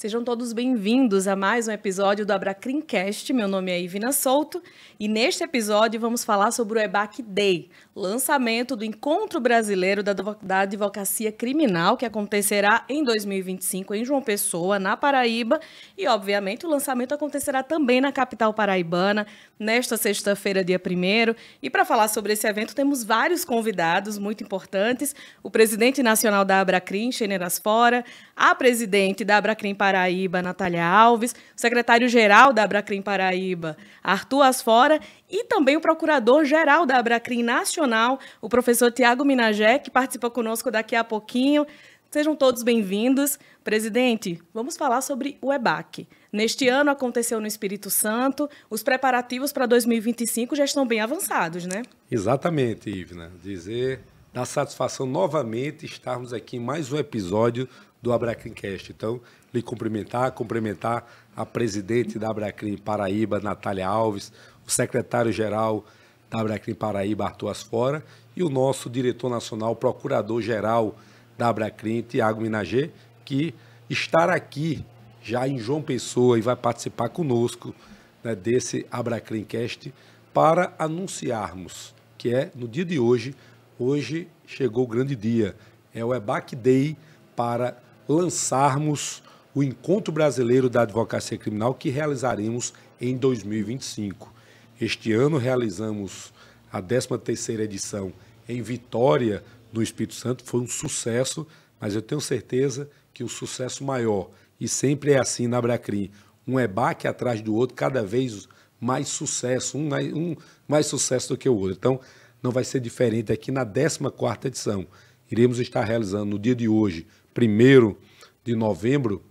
Sejam todos bem-vindos a mais um episódio do Abracrincast. Meu nome é Ivina Souto e neste episódio vamos falar sobre o EBAC Day, lançamento do Encontro Brasileiro da Advocacia Criminal, que acontecerá em 2025 em João Pessoa, na Paraíba, e obviamente o lançamento acontecerá também na capital paraibana, nesta sexta-feira, dia 1 E para falar sobre esse evento, temos vários convidados muito importantes: o presidente nacional da Abracrim, Xeneras Fora, a presidente da Abracrim Paraíba, Paraíba, Natália Alves, o secretário-geral da Abracrim Paraíba, Arthur Asfora, e também o procurador-geral da Abracrim Nacional, o professor Tiago Minagé, que participa conosco daqui a pouquinho. Sejam todos bem-vindos. Presidente, vamos falar sobre o EBAC. Neste ano aconteceu no Espírito Santo, os preparativos para 2025 já estão bem avançados, né? Exatamente, Ivna. Dizer da satisfação novamente estarmos aqui em mais um episódio do Abracrincast. Então, lhe cumprimentar, cumprimentar a presidente da Abracrim Paraíba, Natália Alves, o secretário-geral da Abracrim Paraíba, Arthur Asfora, e o nosso diretor nacional, procurador-geral da Abracrim, Tiago Minagê, que estará aqui já em João Pessoa e vai participar conosco né, desse Abracrimcast para anunciarmos que é, no dia de hoje, hoje chegou o grande dia. É o EBAC Day para lançarmos o Encontro Brasileiro da Advocacia Criminal que realizaremos em 2025. Este ano realizamos a 13ª edição em Vitória, no Espírito Santo, foi um sucesso, mas eu tenho certeza que o sucesso maior, e sempre é assim na Bracrim, um EBAC atrás do outro, cada vez mais sucesso, um mais, um mais sucesso do que o outro. Então, não vai ser diferente aqui na 14ª edição. Iremos estar realizando no dia de hoje, 1 de novembro,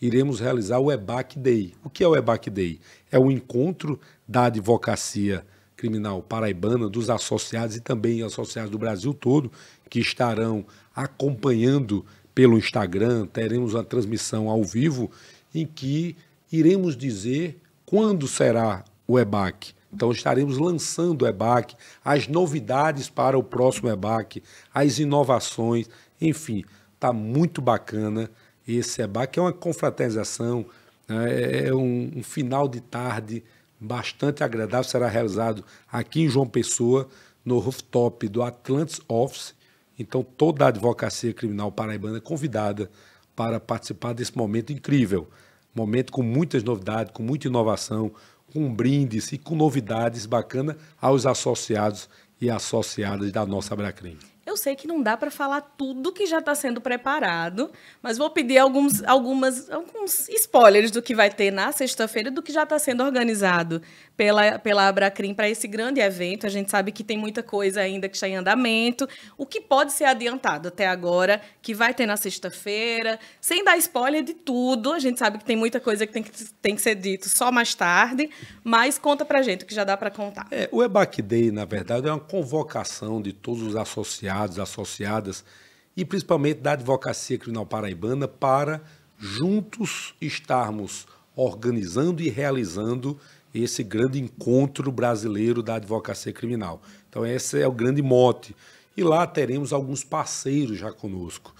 iremos realizar o EBAC Day. O que é o EBAC Day? É o encontro da advocacia criminal paraibana, dos associados e também associados do Brasil todo, que estarão acompanhando pelo Instagram, teremos uma transmissão ao vivo em que iremos dizer quando será o EBAC, então estaremos lançando o EBAC, as novidades para o próximo EBAC, as inovações, enfim, está muito bacana esse EBAC, é uma confraternização, né, é, é um, um final de tarde bastante agradável, será realizado aqui em João Pessoa, no rooftop do Atlantis Office. Então toda a advocacia criminal paraibana é convidada para participar desse momento incrível, momento com muitas novidades, com muita inovação, com brindes e com novidades bacanas aos associados e associadas da nossa Abracrim. Eu sei que não dá para falar tudo que já está sendo preparado, mas vou pedir alguns, algumas, alguns spoilers do que vai ter na sexta-feira do que já está sendo organizado pela, pela Abracrim para esse grande evento. A gente sabe que tem muita coisa ainda que está em andamento. O que pode ser adiantado até agora, que vai ter na sexta-feira, sem dar spoiler de tudo. A gente sabe que tem muita coisa que tem que, tem que ser dito só mais tarde, mas conta para gente, que já dá para contar. É, o EBAC Day, na verdade, é uma convocação de todos os associados, associadas, e principalmente da Advocacia Criminal Paraibana, para juntos estarmos organizando e realizando esse grande encontro brasileiro da advocacia criminal. Então, esse é o grande mote. E lá teremos alguns parceiros já conosco.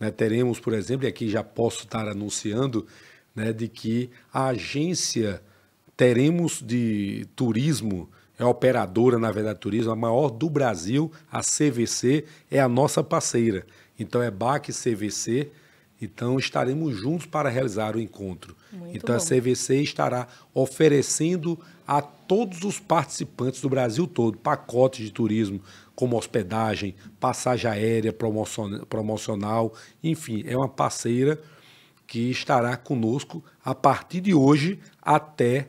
Né? Teremos, por exemplo, e aqui já posso estar anunciando, né, de que a agência teremos de turismo, é operadora, na verdade, turismo, a maior do Brasil, a CVC, é a nossa parceira. Então, é BAC CVC, então, estaremos juntos para realizar o encontro. Muito então, bom. a CVC estará oferecendo a todos os participantes do Brasil todo pacotes de turismo, como hospedagem, passagem aérea promocional, enfim, é uma parceira que estará conosco a partir de hoje até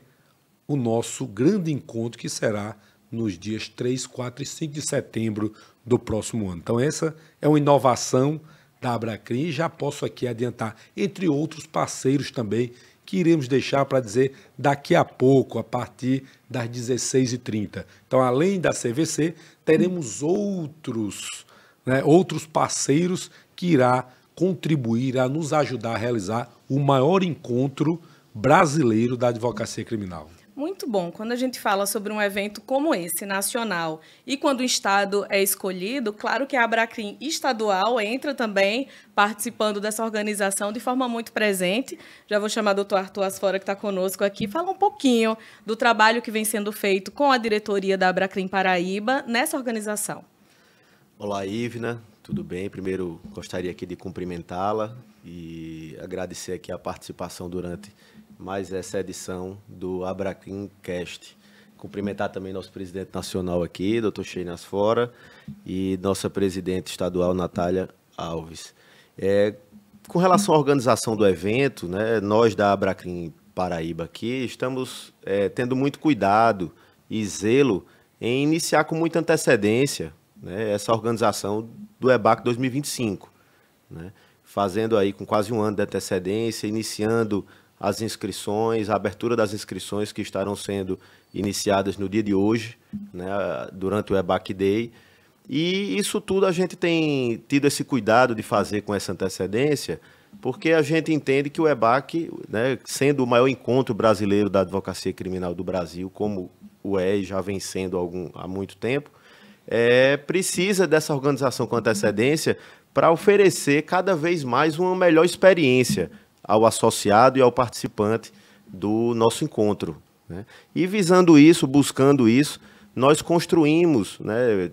o nosso grande encontro, que será nos dias 3, 4 e 5 de setembro do próximo ano. Então, essa é uma inovação da Abracrim, e já posso aqui adiantar, entre outros parceiros também, que iremos deixar para dizer daqui a pouco, a partir das 16h30. Então, além da CVC, teremos outros, né, outros parceiros que irá contribuir a nos ajudar a realizar o maior encontro brasileiro da advocacia criminal. Muito bom. Quando a gente fala sobre um evento como esse, nacional, e quando o Estado é escolhido, claro que a Abracrim estadual entra também participando dessa organização de forma muito presente. Já vou chamar o doutor Arthur Asfora, que está conosco aqui, falar um pouquinho do trabalho que vem sendo feito com a diretoria da Abracrim Paraíba nessa organização. Olá, Ivna. Tudo bem? Primeiro, gostaria aqui de cumprimentá-la e agradecer aqui a participação durante mais essa edição do Abraquim Cast. Cumprimentar também nosso presidente nacional aqui, doutor Cheinas Fora, e nossa presidente estadual, Natália Alves. É, com relação à organização do evento, né, nós da Abracrim Paraíba aqui estamos é, tendo muito cuidado e zelo em iniciar com muita antecedência né, essa organização do EBAC 2025, né, fazendo aí com quase um ano de antecedência, iniciando as inscrições, a abertura das inscrições que estarão sendo iniciadas no dia de hoje, né, durante o EBAC Day. E isso tudo a gente tem tido esse cuidado de fazer com essa antecedência, porque a gente entende que o EBAC, né, sendo o maior encontro brasileiro da advocacia criminal do Brasil, como o é e já vem sendo algum, há muito tempo, é, precisa dessa organização com antecedência para oferecer cada vez mais uma melhor experiência ao associado e ao participante do nosso encontro. Né? E visando isso, buscando isso, nós construímos né,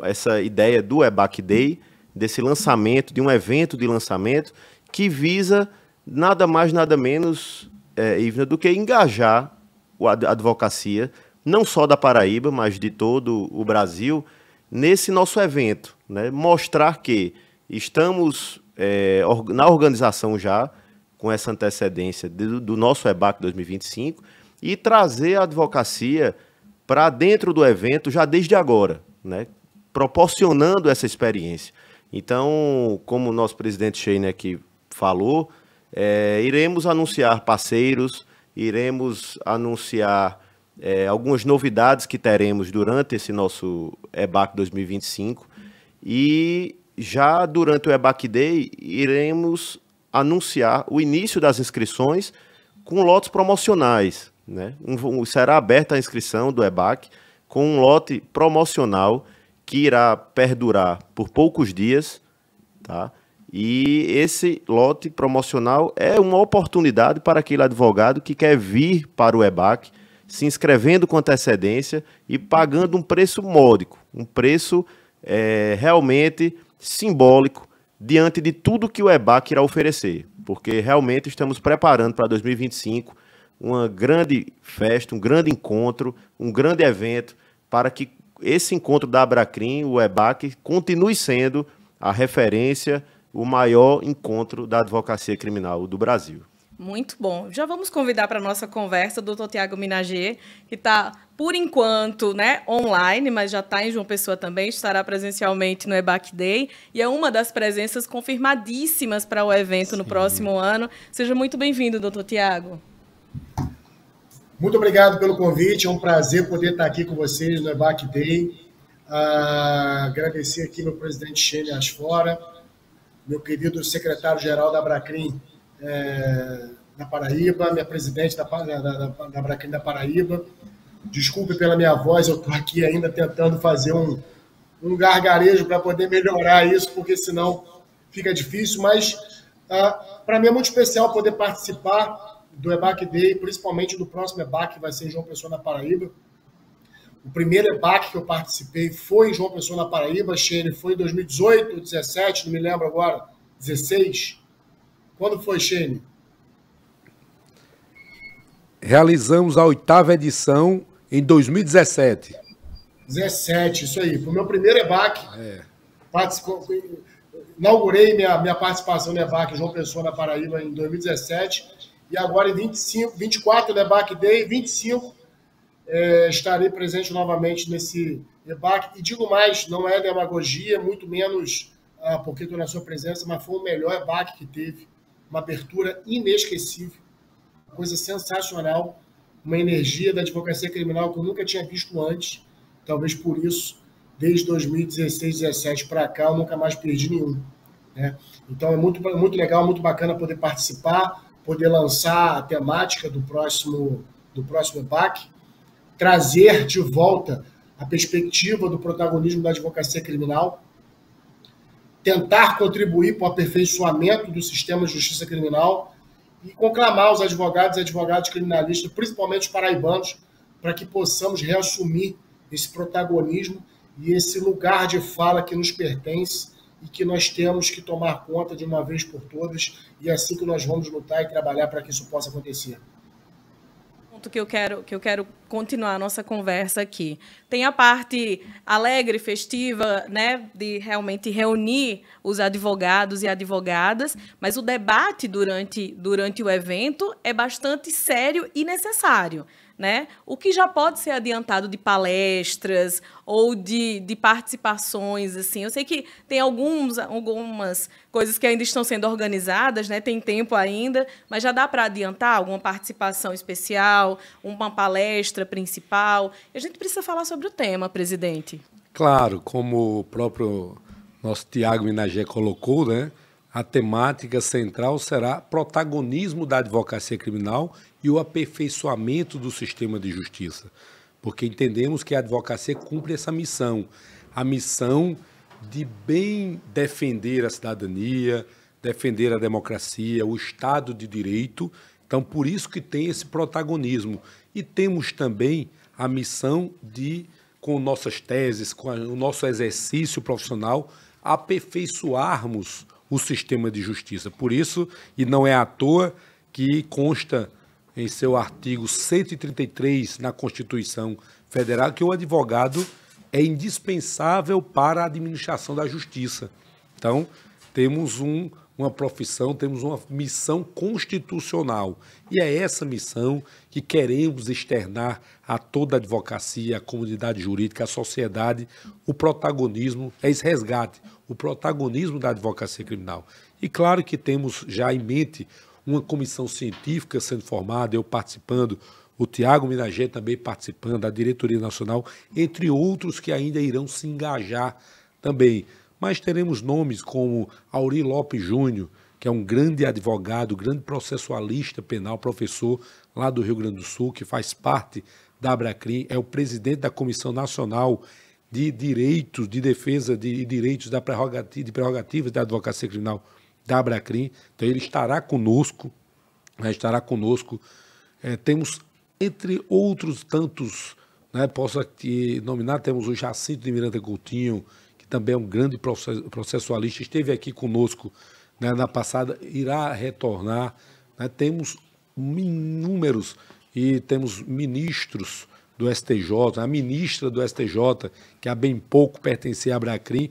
essa ideia do EBAC Day, desse lançamento, de um evento de lançamento, que visa nada mais, nada menos, é, Ivna, do que engajar a advocacia, não só da Paraíba, mas de todo o Brasil, nesse nosso evento. Né? Mostrar que estamos é, na organização já, com essa antecedência do, do nosso EBAC 2025 e trazer a advocacia para dentro do evento já desde agora, né? proporcionando essa experiência. Então, como o nosso presidente Sheiner aqui falou, é, iremos anunciar parceiros, iremos anunciar é, algumas novidades que teremos durante esse nosso EBAC 2025 e já durante o EBAC Day iremos anunciar o início das inscrições com lotes promocionais. Né? Um, será aberta a inscrição do EBAC com um lote promocional que irá perdurar por poucos dias. Tá? E esse lote promocional é uma oportunidade para aquele advogado que quer vir para o EBAC, se inscrevendo com antecedência e pagando um preço módico, um preço é, realmente simbólico diante de tudo que o EBAC irá oferecer, porque realmente estamos preparando para 2025 uma grande festa, um grande encontro, um grande evento, para que esse encontro da Abracrim, o EBAC, continue sendo a referência, o maior encontro da advocacia criminal do Brasil. Muito bom. Já vamos convidar para a nossa conversa o doutor Tiago Minager, que está por enquanto, né, online, mas já está em João Pessoa também, estará presencialmente no EBAC Day e é uma das presenças confirmadíssimas para o evento Sim. no próximo ano. Seja muito bem-vindo, doutor Tiago. Muito obrigado pelo convite, é um prazer poder estar aqui com vocês no EBAC Day. Ah, agradecer aqui meu presidente Shane Asfora, meu querido secretário-geral da Abracrim é, da Paraíba, minha presidente da, da, da, da Abracrim da Paraíba, Desculpe pela minha voz, eu estou aqui ainda tentando fazer um, um gargarejo para poder melhorar isso, porque senão fica difícil. Mas uh, ah, para mim é muito especial poder participar do EBAC Day, principalmente do próximo EBAC, que vai ser em João Pessoa, na Paraíba. O primeiro EBAC que eu participei foi em João Pessoa, na Paraíba, Shane, foi em 2018 ou 17, não me lembro agora, 16. Quando foi, Shane? Realizamos a oitava edição em 2017. 17, isso aí. Foi o meu primeiro EBAC. É. inaugurei minha, minha participação no EBAC João Pessoa na Paraíba em 2017. E agora em 25, 24 no EBAC Day, 25 é, estarei presente novamente nesse EBAC. E digo mais, não é demagogia, muito menos ah, porque estou na sua presença, mas foi o melhor EBAC que teve. Uma abertura inesquecível, uma coisa sensacional uma energia da advocacia criminal que eu nunca tinha visto antes. Talvez por isso, desde 2016, 2017 para cá, eu nunca mais perdi nenhum. Né? Então é muito, muito legal, muito bacana poder participar, poder lançar a temática do próximo, do próximo EBAC, trazer de volta a perspectiva do protagonismo da advocacia criminal, tentar contribuir para o aperfeiçoamento do sistema de justiça criminal e conclamar os advogados e advogados criminalistas, principalmente os paraibanos, para que possamos reassumir esse protagonismo e esse lugar de fala que nos pertence e que nós temos que tomar conta de uma vez por todas, e é assim que nós vamos lutar e trabalhar para que isso possa acontecer ponto que eu quero que eu quero continuar a nossa conversa aqui. Tem a parte alegre, festiva, né, de realmente reunir os advogados e advogadas, mas o debate durante durante o evento é bastante sério e necessário né? O que já pode ser adiantado de palestras ou de, de participações, assim. Eu sei que tem alguns, algumas coisas que ainda estão sendo organizadas, né? Tem tempo ainda, mas já dá para adiantar alguma participação especial, uma palestra principal. A gente precisa falar sobre o tema, presidente. Claro, como o próprio nosso Tiago Minagé colocou, né? A temática central será protagonismo da advocacia criminal e o aperfeiçoamento do sistema de justiça, porque entendemos que a advocacia cumpre essa missão, a missão de bem defender a cidadania, defender a democracia, o Estado de Direito. Então, por isso que tem esse protagonismo. E temos também a missão de, com nossas teses, com o nosso exercício profissional, aperfeiçoarmos o sistema de justiça. Por isso, e não é à toa, que consta em seu artigo 133 na Constituição Federal, que o advogado é indispensável para a administração da justiça. Então, temos um, uma profissão, temos uma missão constitucional. E é essa missão que queremos externar a toda a advocacia, a comunidade jurídica, a sociedade, o protagonismo, é esse resgate, o protagonismo da advocacia criminal. E claro que temos já em mente uma comissão científica sendo formada, eu participando, o Tiago Minajé também participando, a diretoria nacional, entre outros que ainda irão se engajar também. Mas teremos nomes como Auri Lopes Júnior, que é um grande advogado, grande processualista penal, professor lá do Rio Grande do Sul, que faz parte da Abracrim, é o presidente da Comissão Nacional de Direitos, de Defesa de Direitos da Prerrogativa, de Prerrogativas da Advocacia Criminal da Abracrim. Então ele estará conosco, né, estará conosco. É, temos, entre outros tantos, né, posso aqui nominar, temos o Jacinto de Miranda Coutinho, que também é um grande processualista, esteve aqui conosco né, na passada, irá retornar. Né, temos inúmeros e temos ministros do STJ, a ministra do STJ, que há bem pouco pertencia à Abracrim,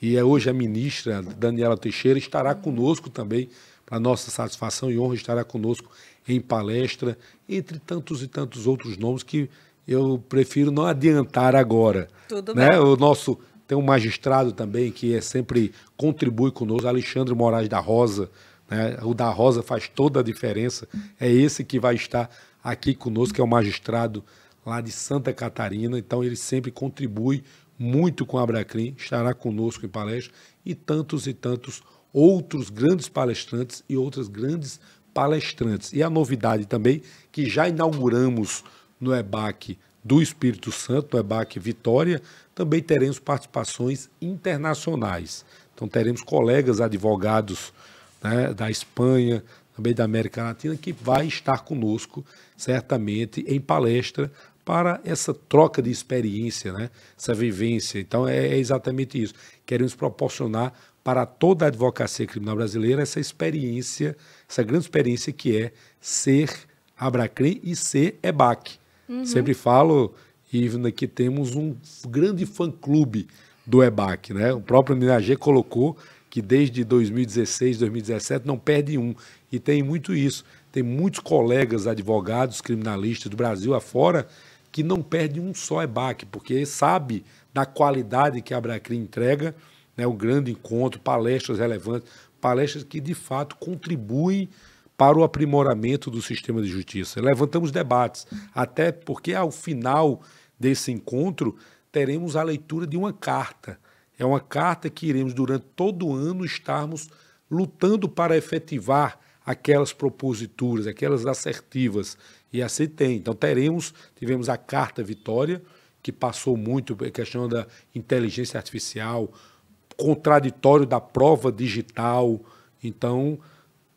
e é hoje a ministra Daniela Teixeira, estará conosco também, para nossa satisfação e honra, estará conosco em palestra, entre tantos e tantos outros nomes que eu prefiro não adiantar agora. Tudo né? bem. O nosso tem um magistrado também que é sempre contribui conosco, Alexandre Moraes da Rosa. Né? O da Rosa faz toda a diferença. É esse que vai estar aqui conosco, que é o magistrado lá de Santa Catarina. Então ele sempre contribui muito com a Abracrim, estará conosco em palestra e tantos e tantos outros grandes palestrantes e outras grandes palestrantes. E a novidade também que já inauguramos no EBAC do Espírito Santo, no EBAC Vitória, também teremos participações internacionais. Então teremos colegas advogados né, da Espanha, também da América Latina, que vai estar conosco certamente em palestra para essa troca de experiência, né? essa vivência. Então, é, é, exatamente isso. Queremos proporcionar para toda a advocacia criminal brasileira essa experiência, essa grande experiência que é ser Abracrim e ser EBAC. Uhum. Sempre falo, Ivna, que temos um grande fã-clube do EBAC. Né? O próprio Minagê colocou que desde 2016, 2017 não perde um. E tem muito isso. Tem muitos colegas advogados, criminalistas do Brasil afora que não perde um só EBAC, porque sabe da qualidade que a Abracrim entrega, né, um grande encontro, palestras relevantes, palestras que de fato contribuem para o aprimoramento do sistema de justiça. Levantamos debates, até porque ao final desse encontro teremos a leitura de uma carta. É uma carta que iremos durante todo o ano estarmos lutando para efetivar aquelas proposituras, aquelas assertivas e assim tem. Então teremos, tivemos a carta vitória, que passou muito a questão da inteligência artificial, contraditório da prova digital. Então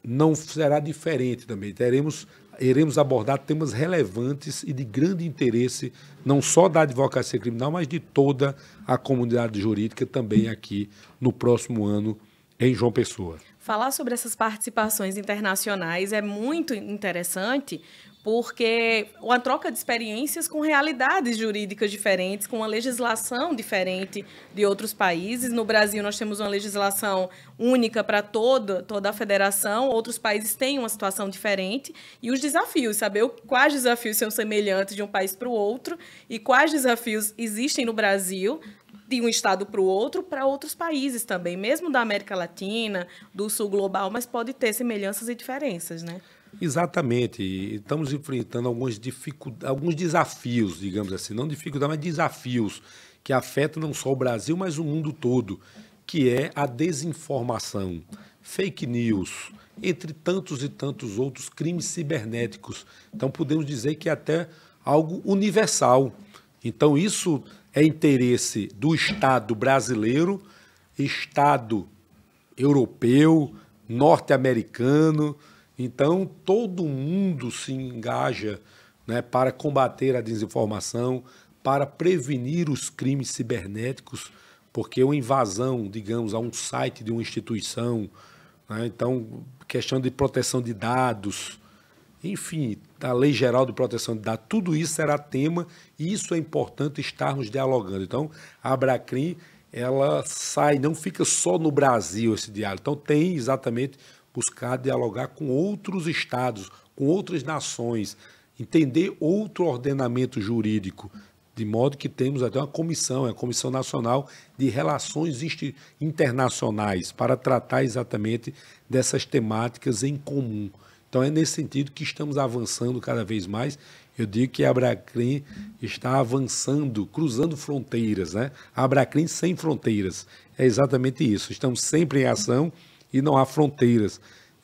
não será diferente também. Teremos iremos abordar temas relevantes e de grande interesse, não só da advocacia criminal, mas de toda a comunidade jurídica também aqui no próximo ano em João Pessoa. Falar sobre essas participações internacionais é muito interessante, porque uma troca de experiências com realidades jurídicas diferentes, com uma legislação diferente de outros países. No Brasil, nós temos uma legislação única para toda, toda a federação, outros países têm uma situação diferente. E os desafios, saber quais desafios são semelhantes de um país para o outro e quais desafios existem no Brasil de um estado para o outro, para outros países também, mesmo da América Latina, do Sul global, mas pode ter semelhanças e diferenças, né? Exatamente. estamos enfrentando algumas dificuldades, alguns desafios, digamos assim, não dificuldades, mas desafios que afetam não só o Brasil, mas o mundo todo, que é a desinformação, fake news, entre tantos e tantos outros crimes cibernéticos. Então podemos dizer que é até algo universal. Então isso é interesse do Estado brasileiro, Estado europeu, norte-americano, então, todo mundo se engaja né, para combater a desinformação, para prevenir os crimes cibernéticos, porque uma invasão, digamos, a um site de uma instituição, né, então, questão de proteção de dados, enfim, a Lei Geral de Proteção de Dados, tudo isso será tema e isso é importante estarmos dialogando. Então, a Abracrim, ela sai, não fica só no Brasil esse diálogo. Então, tem exatamente buscar dialogar com outros estados, com outras nações, entender outro ordenamento jurídico, de modo que temos até uma comissão, é a Comissão Nacional de Relações Internacionais, para tratar exatamente dessas temáticas em comum. Então é nesse sentido que estamos avançando cada vez mais. Eu digo que a Abracrim está avançando, cruzando fronteiras, né? A Abracrim sem fronteiras. É exatamente isso. Estamos sempre em ação e não há fronteiras.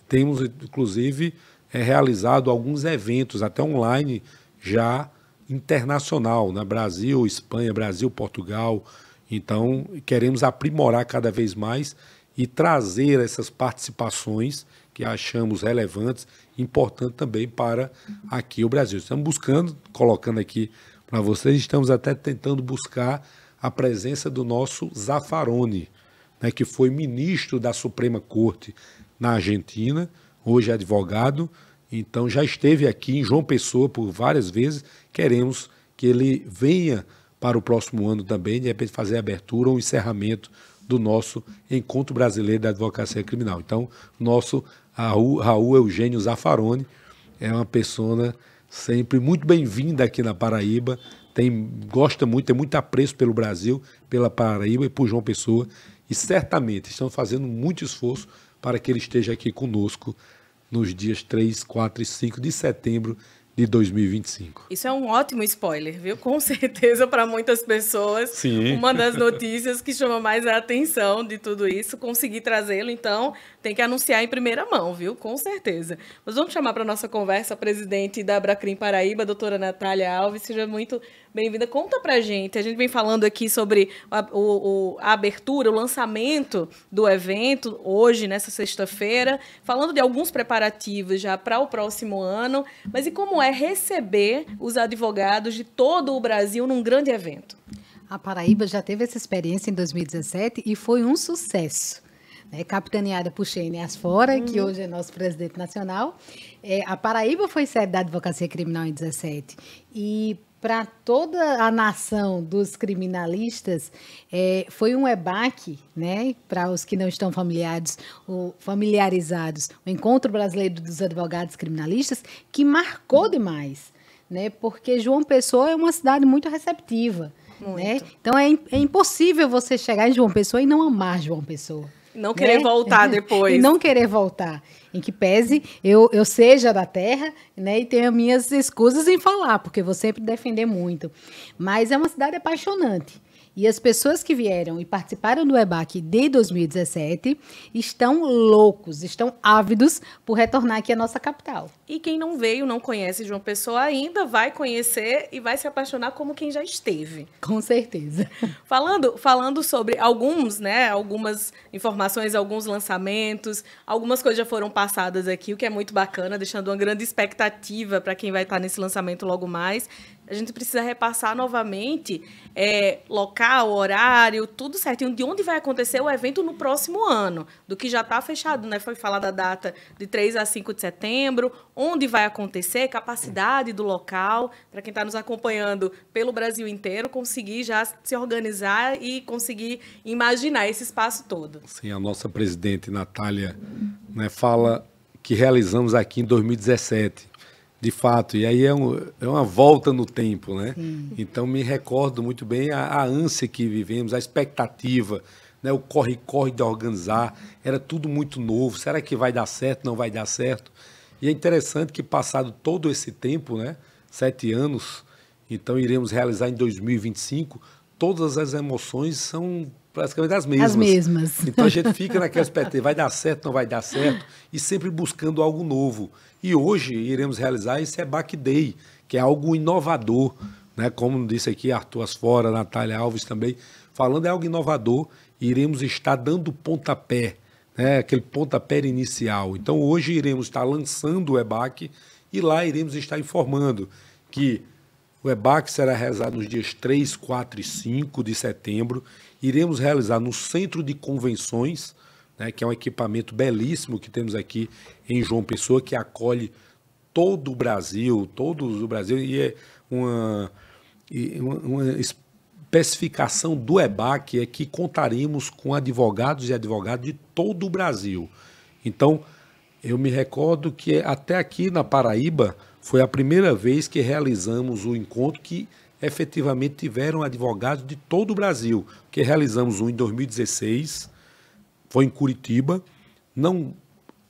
Temos, inclusive, é, realizado alguns eventos, até online, já internacional, na né? Brasil, Espanha, Brasil, Portugal. Então, queremos aprimorar cada vez mais e trazer essas participações que achamos relevantes, importantes também para aqui o Brasil. Estamos buscando, colocando aqui para vocês, estamos até tentando buscar a presença do nosso Zafarone, né, que foi ministro da Suprema Corte na Argentina, hoje é advogado, então já esteve aqui em João Pessoa por várias vezes. Queremos que ele venha para o próximo ano também, de repente fazer a abertura ou encerramento do nosso Encontro Brasileiro da Advocacia Criminal. Então, nosso Raul, Raul Eugênio Zaffaroni é uma pessoa sempre muito bem-vinda aqui na Paraíba, tem, gosta muito, tem muito apreço pelo Brasil, pela Paraíba e por João Pessoa e certamente estão fazendo muito esforço para que ele esteja aqui conosco nos dias 3, 4 e 5 de setembro de 2025. Isso é um ótimo spoiler, viu? Com certeza para muitas pessoas. Sim. Uma das notícias que chama mais a atenção de tudo isso, conseguir trazê-lo, então tem que anunciar em primeira mão, viu? Com certeza. Mas vamos chamar para nossa conversa a presidente da Abracrim Paraíba, doutora Natália Alves. Seja muito Bem-vinda. Conta pra gente. A gente vem falando aqui sobre a, o, a abertura, o lançamento do evento hoje, nessa sexta-feira, falando de alguns preparativos já para o próximo ano. Mas e como é receber os advogados de todo o Brasil num grande evento? A Paraíba já teve essa experiência em 2017 e foi um sucesso. Né? capitaneada por Shane Asfora, uhum. que hoje é nosso presidente nacional. É, a Paraíba foi sede da Advocacia Criminal em 2017 E para toda a nação dos criminalistas é, foi um EBAC, né? Para os que não estão familiares, o, familiarizados, o Encontro Brasileiro dos Advogados Criminalistas, que marcou demais, né? Porque João Pessoa é uma cidade muito receptiva. Né? Muito. Né? Então é, é impossível você chegar em João Pessoa e não amar João Pessoa. Não querer né? voltar depois. e não querer voltar em que pese eu, eu seja da terra, né, e tenho minhas escusas em falar, porque vou sempre defender muito. Mas é uma cidade apaixonante. E as pessoas que vieram e participaram do EBAC de 2017 estão loucos, estão ávidos por retornar aqui à nossa capital. E quem não veio, não conhece João Pessoa ainda, vai conhecer e vai se apaixonar como quem já esteve. Com certeza. Falando, falando sobre alguns, né, algumas informações, alguns lançamentos, algumas coisas já foram passadas aqui, o que é muito bacana, deixando uma grande expectativa para quem vai estar nesse lançamento logo mais. A gente precisa repassar novamente é, local, horário, tudo certinho, de onde vai acontecer o evento no próximo ano, do que já está fechado, né? Foi falada a data de 3 a 5 de setembro, onde vai acontecer, capacidade do local, para quem está nos acompanhando pelo Brasil inteiro, conseguir já se organizar e conseguir imaginar esse espaço todo. Sim, a nossa presidente Natália né, fala que realizamos aqui em 2017 de fato, e aí é, um, é uma volta no tempo, né? Sim. Então me recordo muito bem a, a ânsia que vivemos, a expectativa, né? o corre-corre de organizar, era tudo muito novo, será que vai dar certo, não vai dar certo? E é interessante que passado todo esse tempo, né? Sete anos, então iremos realizar em 2025, todas as emoções são praticamente as mesmas. As mesmas. Então a gente fica naquela expectativa, vai dar certo, não vai dar certo, e sempre buscando algo novo. E hoje iremos realizar esse EBAC Day, que é algo inovador, né? como disse aqui Arthur Asfora, Natália Alves também, falando é algo inovador, iremos estar dando pontapé, né? aquele pontapé inicial. Então hoje iremos estar lançando o EBAC e lá iremos estar informando que o EBAC será realizado nos dias 3, 4 e 5 de setembro iremos realizar no Centro de Convenções, né, que é um equipamento belíssimo que temos aqui em João Pessoa, que acolhe todo o Brasil, todos o Brasil, e é uma, uma especificação do EBAC é que contaremos com advogados e advogadas de todo o Brasil. Então, eu me recordo que até aqui na Paraíba foi a primeira vez que realizamos o encontro que efetivamente tiveram advogados de todo o Brasil, que realizamos um em 2016, foi em Curitiba, não,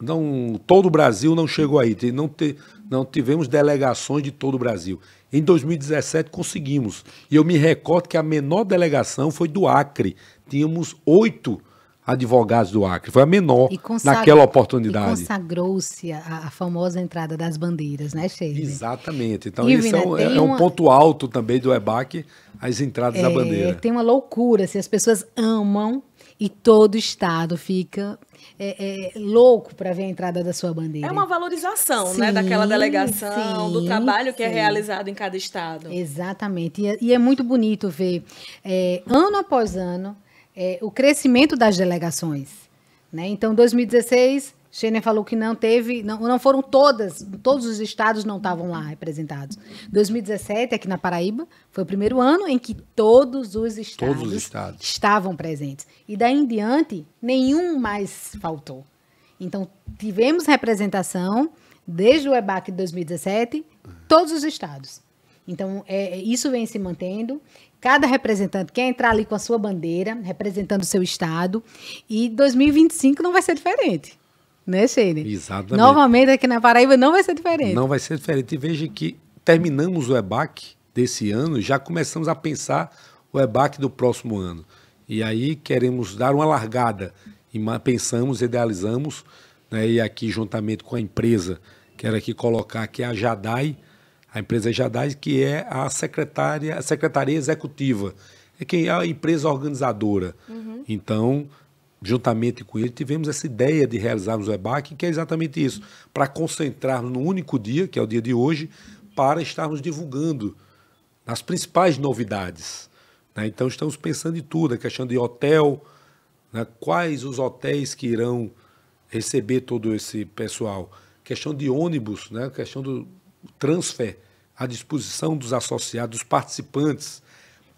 não todo o Brasil não chegou aí, não, te, não tivemos delegações de todo o Brasil. Em 2017 conseguimos, e eu me recordo que a menor delegação foi do Acre, tínhamos oito delegações advogados do Acre. Foi a menor naquela oportunidade. E consagrou-se a, a, famosa entrada das bandeiras, né, Sheila? Exatamente. Então, isso é um, é um ponto alto também do EBAC, as entradas é, da bandeira. Tem uma loucura, se assim, as pessoas amam e todo Estado fica é, é, louco para ver a entrada da sua bandeira. É uma valorização, né, sim, né, daquela delegação, sim, do trabalho que é realizado em cada estado. Exatamente. E é, e é muito bonito ver, é, ano após ano, é, o crescimento das delegações. Né? Então, 2016, Schenner falou que não teve, não, não foram todas, todos os estados não estavam lá representados. 2017, aqui na Paraíba, foi o primeiro ano em que todos os estados, todos os estados. estavam presentes. E daí em diante, nenhum mais faltou. Então, tivemos representação desde o EBAC de 2017, todos os estados. Então, é, é isso vem se mantendo. Cada representante quer entrar ali com a sua bandeira, representando o seu estado, e 2025 não vai ser diferente. Né, Sheila? Exatamente. Novamente aqui na Paraíba não vai ser diferente. Não vai ser diferente. E veja que terminamos o EBAC desse ano, já começamos a pensar o EBAC do próximo ano. E aí queremos dar uma largada. E pensamos, idealizamos, né, e aqui juntamente com a empresa, quero aqui colocar que é a Jadai, a empresa Jadais, que é a secretária, a secretaria executiva, é quem é a empresa organizadora. Uhum. Então, juntamente com ele, tivemos essa ideia de realizarmos o EBAC, que é exatamente isso, para concentrarmos no único dia, que é o dia de hoje, para estarmos divulgando as principais novidades. Né? Então, estamos pensando em tudo, a questão de hotel, né? quais os hotéis que irão receber todo esse pessoal, questão de ônibus, né? questão do transfer, à disposição dos associados, dos participantes,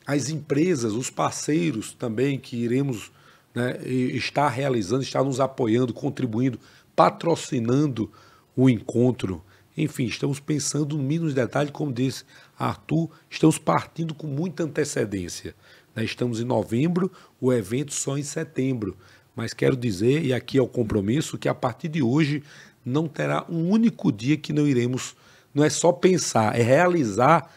as empresas, os parceiros também que iremos né, estar realizando, estar nos apoiando, contribuindo, patrocinando o encontro. Enfim, estamos pensando no mínimo detalhe, como disse Arthur, estamos partindo com muita antecedência. Né? Estamos em novembro, o evento só em setembro. Mas quero dizer, e aqui é o compromisso, que a partir de hoje não terá um único dia que não iremos não é só pensar, é realizar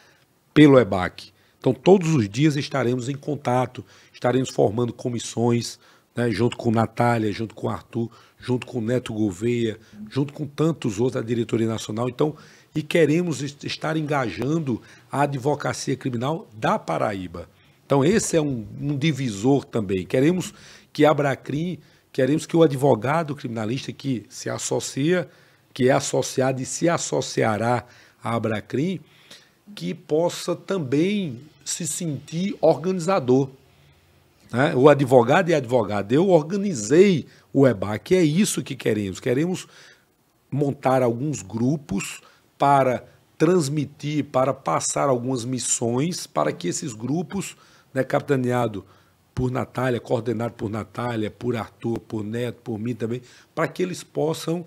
pelo EBAC. Então, todos os dias estaremos em contato, estaremos formando comissões, né, junto com Natália, junto com Arthur, junto com Neto Gouveia, junto com tantos outros da diretoria nacional. Então, e queremos estar engajando a advocacia criminal da Paraíba. Então, esse é um, um divisor também. Queremos que a Abracrim, queremos que o advogado criminalista que se associa que é associado e se associará à Abracrim, que possa também se sentir organizador. Né? O advogado é advogado. Eu organizei o EBAC, é isso que queremos. Queremos montar alguns grupos para transmitir, para passar algumas missões, para que esses grupos, né, capitaneado por Natália, coordenado por Natália, por Arthur, por Neto, por mim também, para que eles possam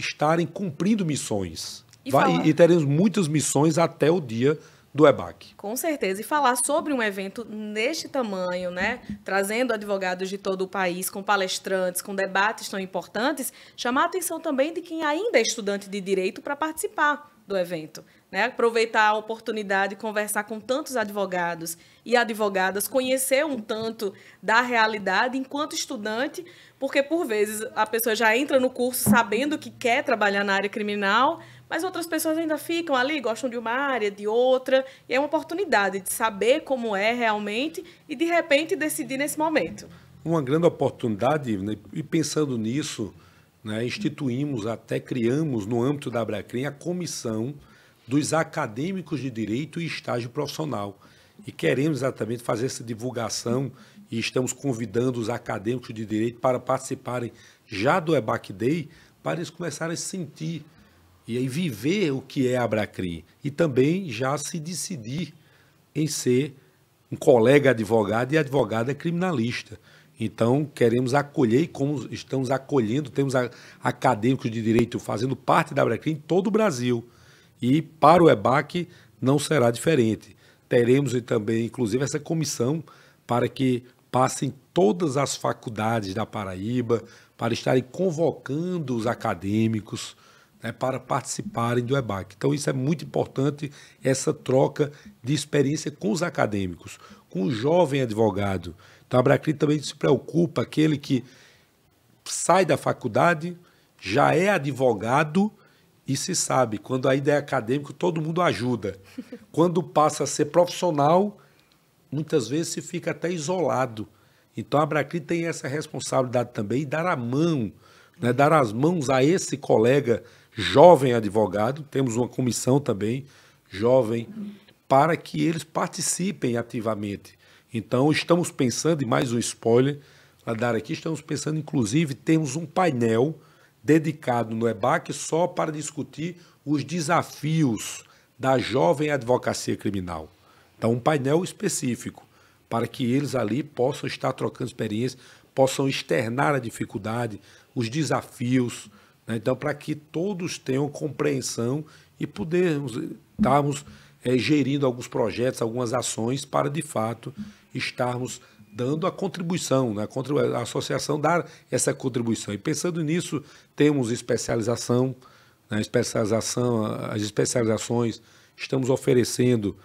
estarem cumprindo missões. E, Vai, e, e teremos muitas missões até o dia do EBAC. Com certeza. E falar sobre um evento neste tamanho, né? Trazendo advogados de todo o país, com palestrantes, com debates tão importantes, chamar a atenção também de quem ainda é estudante de direito para participar do evento. Né? Aproveitar a oportunidade de conversar com tantos advogados e advogadas, conhecer um tanto da realidade enquanto estudante, porque por vezes a pessoa já entra no curso sabendo que quer trabalhar na área criminal, mas outras pessoas ainda ficam ali, gostam de uma área, de outra, e é uma oportunidade de saber como é realmente e de repente decidir nesse momento. Uma grande oportunidade, né? e pensando nisso, né, instituímos, até criamos no âmbito da Abracrim a comissão dos acadêmicos de direito e estágio profissional. E queremos exatamente fazer essa divulgação e estamos convidando os acadêmicos de direito para participarem já do EBAC Day, para eles começarem a sentir e aí viver o que é a Abracrim e também já se decidir em ser um colega advogado e advogada criminalista. Então, queremos acolher e como estamos acolhendo, temos acadêmicos de direito fazendo parte da Abrecrim em todo o Brasil. E para o EBAC não será diferente. Teremos também, inclusive, essa comissão para que passem todas as faculdades da Paraíba, para estarem convocando os acadêmicos né, para participarem do EBAC. Então, isso é muito importante, essa troca de experiência com os acadêmicos, com o jovem advogado então, a Abracrit também se preocupa aquele que sai da faculdade, já é advogado e se sabe, quando ainda é acadêmico, todo mundo ajuda. Quando passa a ser profissional, muitas vezes se fica até isolado. Então, a Abracri tem essa responsabilidade também, dar a mão, né, dar as mãos a esse colega jovem advogado, temos uma comissão também jovem, para que eles participem ativamente. Então, estamos pensando, e mais um spoiler a dar aqui, estamos pensando, inclusive, temos um painel dedicado no EBAC só para discutir os desafios da jovem advocacia criminal. Então, um painel específico para que eles ali possam estar trocando experiências, possam externar a dificuldade, os desafios, né? então, para que todos tenham compreensão e podermos estarmos eh, é, gerindo alguns projetos, algumas ações para, de fato, estarmos dando a contribuição, né? a associação dar essa contribuição. E pensando nisso, temos especialização, né? especialização, as especializações, estamos oferecendo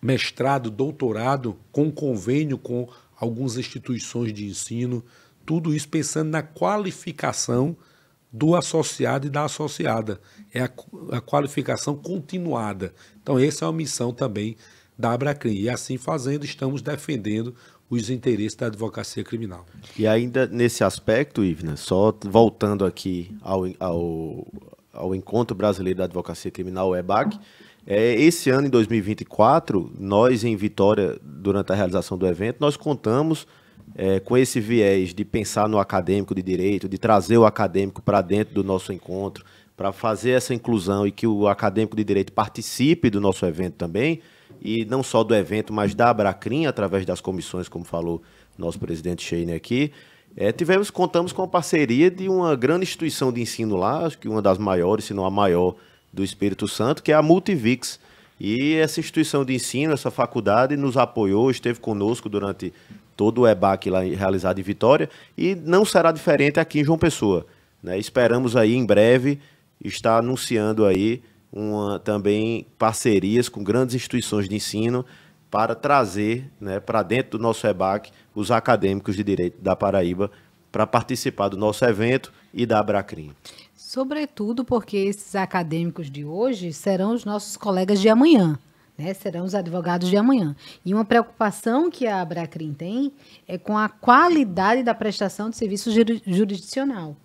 mestrado, doutorado, com convênio com algumas instituições de ensino, tudo isso pensando na qualificação do associado e da associada. É a, a qualificação continuada. Então, essa é a missão também da Abracrim. E assim fazendo, estamos defendendo os interesses da advocacia criminal. E ainda nesse aspecto, Ivna, só voltando aqui ao, ao, ao Encontro Brasileiro da Advocacia Criminal, o EBAC, é, esse ano, em 2024, nós em Vitória, durante a realização do evento, nós contamos é, com esse viés de pensar no acadêmico de direito, de trazer o acadêmico para dentro do nosso encontro, para fazer essa inclusão e que o acadêmico de direito participe do nosso evento também, e não só do evento, mas da Abracrim, através das comissões, como falou nosso presidente Sheine aqui. É, tivemos, contamos com a parceria de uma grande instituição de ensino lá, acho que uma das maiores, se não a maior, do Espírito Santo, que é a Multivix. E essa instituição de ensino, essa faculdade, nos apoiou, esteve conosco durante todo o EBAC lá realizado em Vitória, e não será diferente aqui em João Pessoa. Né? Esperamos aí em breve estar anunciando aí uma, também parcerias com grandes instituições de ensino para trazer né, para dentro do nosso EBAC os acadêmicos de direito da Paraíba para participar do nosso evento e da Abracrim. Sobretudo porque esses acadêmicos de hoje serão os nossos colegas de amanhã né, serão os advogados de amanhã. E uma preocupação que a Abracrim tem é com a qualidade da prestação de serviço jurisdicional.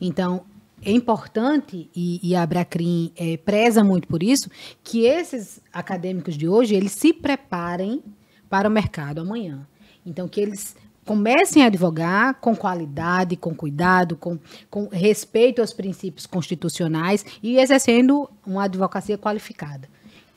Então, é importante, e, e a Abracrim é, preza muito por isso, que esses acadêmicos de hoje, eles se preparem para o mercado amanhã. Então, que eles comecem a advogar com qualidade, com cuidado, com, com respeito aos princípios constitucionais e exercendo uma advocacia qualificada.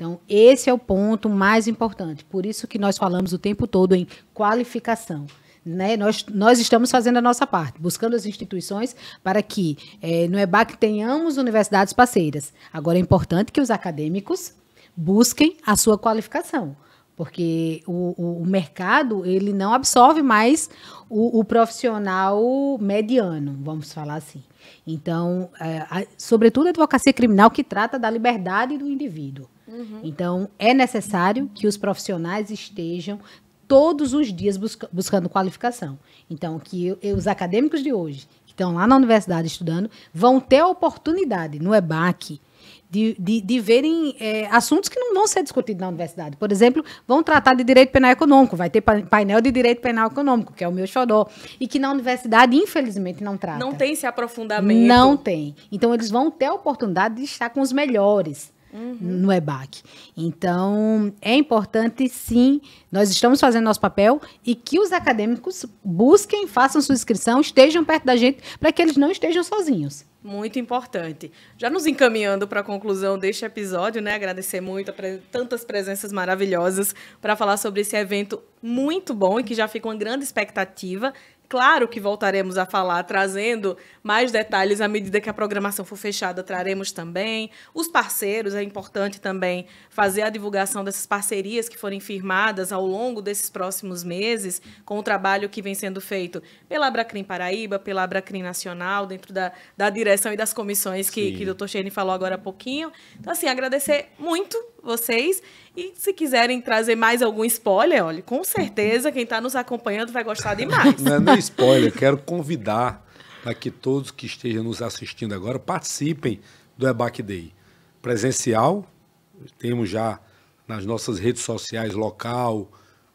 Então, esse é o ponto mais importante. Por isso que nós falamos o tempo todo em qualificação. Né? Nós, nós, estamos fazendo a nossa parte, buscando as instituições para que é, no EBAC tenhamos universidades parceiras. Agora, é importante que os acadêmicos busquem a sua qualificação, porque o, o, o mercado ele não absorve mais o, o profissional mediano, vamos falar assim. Então, é, a, sobretudo a advocacia criminal que trata da liberdade do indivíduo. Uhum. Então, é necessário que os profissionais estejam todos os dias busca buscando qualificação. Então, que eu, eu, os acadêmicos de hoje, que estão lá na universidade estudando, vão ter a oportunidade no EBAC, de, de, de, verem é, assuntos que não vão ser discutidos na universidade. Por exemplo, vão tratar de direito penal econômico, vai ter painel de direito penal econômico, que é o meu xodó, e que na universidade, infelizmente, não trata. Não tem esse aprofundamento. Não tem. Então, eles vão ter a oportunidade de estar com os melhores uhum. no EBAC. Então, é importante, sim, nós estamos fazendo nosso papel e que os acadêmicos busquem, façam sua inscrição, estejam perto da gente, para que eles não estejam sozinhos. Muito importante. Já nos encaminhando para a conclusão deste episódio, né? Agradecer muito a pre tantas presenças maravilhosas para falar sobre esse evento muito bom e que já fica uma grande expectativa. Claro que voltaremos a falar, trazendo mais detalhes à medida que a programação for fechada, traremos também. Os parceiros, é importante também fazer a divulgação dessas parcerias que forem firmadas ao longo desses próximos meses, com o trabalho que vem sendo feito pela Abracrim Paraíba, pela Abracrim Nacional, dentro da, da direção e das comissões que, que o doutor Shane falou agora há pouquinho. Então, assim, agradecer muito vocês e se quiserem trazer mais algum spoiler, olha, com certeza quem está nos acompanhando vai gostar demais. Não é nem spoiler, quero convidar para que todos que estejam nos assistindo agora participem do EBAC Day. Presencial, temos já nas nossas redes sociais local,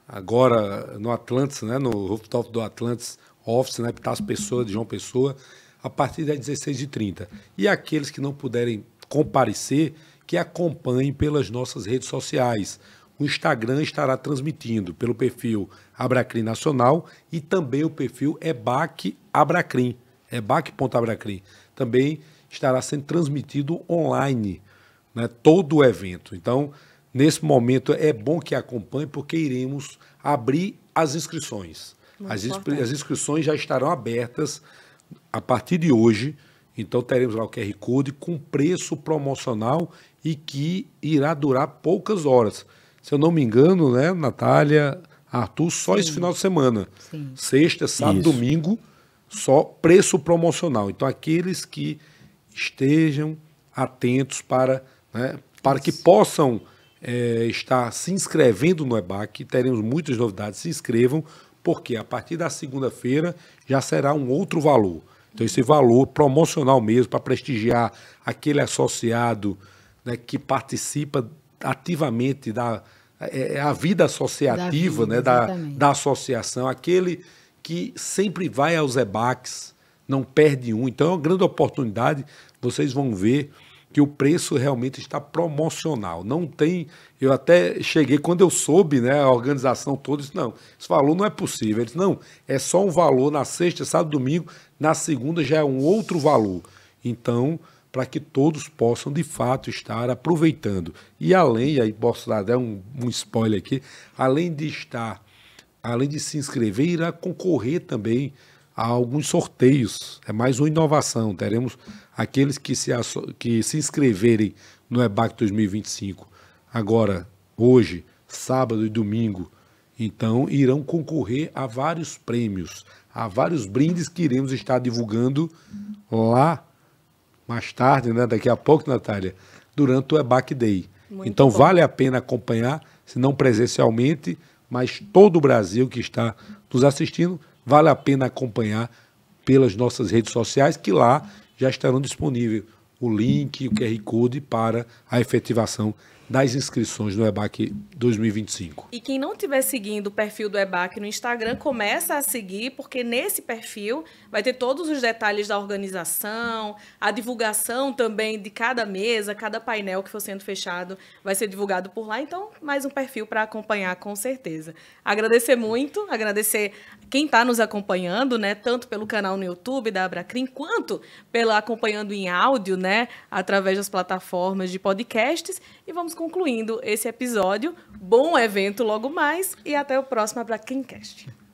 agora no Atlantis, né, no rooftop do Atlantis Office, na né, Epitácio Pessoa, de João Pessoa, a partir das 16h30. E aqueles que não puderem comparecer, que acompanhem pelas nossas redes sociais. O Instagram estará transmitindo pelo perfil Abracrim Nacional e também o perfil EBAC Abracrim, ebac.abracrim. Também estará sendo transmitido online, né, todo o evento. Então, nesse momento é bom que acompanhe porque iremos abrir as inscrições. as, inscri as inscrições já estarão abertas a partir de hoje. Então teremos lá o QR Code com preço promocional e que irá durar poucas horas. Se eu não me engano, né, Natália, Arthur, só Sim. esse final de semana. Sim. Sexta, sábado, Isso. domingo, só preço promocional. Então, aqueles que estejam atentos para, né, para que possam é, estar se inscrevendo no EBAC, teremos muitas novidades. Se inscrevam, porque a partir da segunda-feira já será um outro valor. Então, esse valor promocional mesmo, para prestigiar aquele associado né, que participa ativamente da é, é, a vida associativa, da, vida, né, da, da associação, aquele que sempre vai aos EBACs, não perde um. Então é uma grande oportunidade, vocês vão ver que o preço realmente está promocional. Não tem. Eu até cheguei, quando eu soube, né, a organização toda, disse: não, esse valor não é possível. Eles não, é só um valor na sexta, sábado, domingo, na segunda já é um outro valor. Então, para que todos possam de fato estar aproveitando. E além, aí posso dar um, um spoiler aqui, além de estar, além de se inscrever, irá concorrer também a alguns sorteios. É mais uma inovação. Teremos aqueles que se, que se inscreverem no EBAC 2025 agora, hoje, sábado e domingo, então irão concorrer a vários prêmios, a vários brindes que iremos estar divulgando lá mais tarde, né, daqui a pouco, Natália, durante o EBAC Day. Muito então bom. vale a pena acompanhar, se não presencialmente, mas todo o Brasil que está nos assistindo, vale a pena acompanhar pelas nossas redes sociais, que lá já estarão disponíveis o link, o QR Code para a efetivação das inscrições do EBAC 2025. E quem não estiver seguindo o perfil do EBAC no Instagram, começa a seguir, porque nesse perfil vai ter todos os detalhes da organização, a divulgação também de cada mesa, cada painel que for sendo fechado vai ser divulgado por lá. Então, mais um perfil para acompanhar, com certeza. Agradecer muito, agradecer quem está nos acompanhando, né? Tanto pelo canal no YouTube da Abracrim, quanto pelo acompanhando em áudio, né? Através das plataformas de podcasts. E vamos concluindo esse episódio. Bom evento logo mais e até o próximo Abraquincast.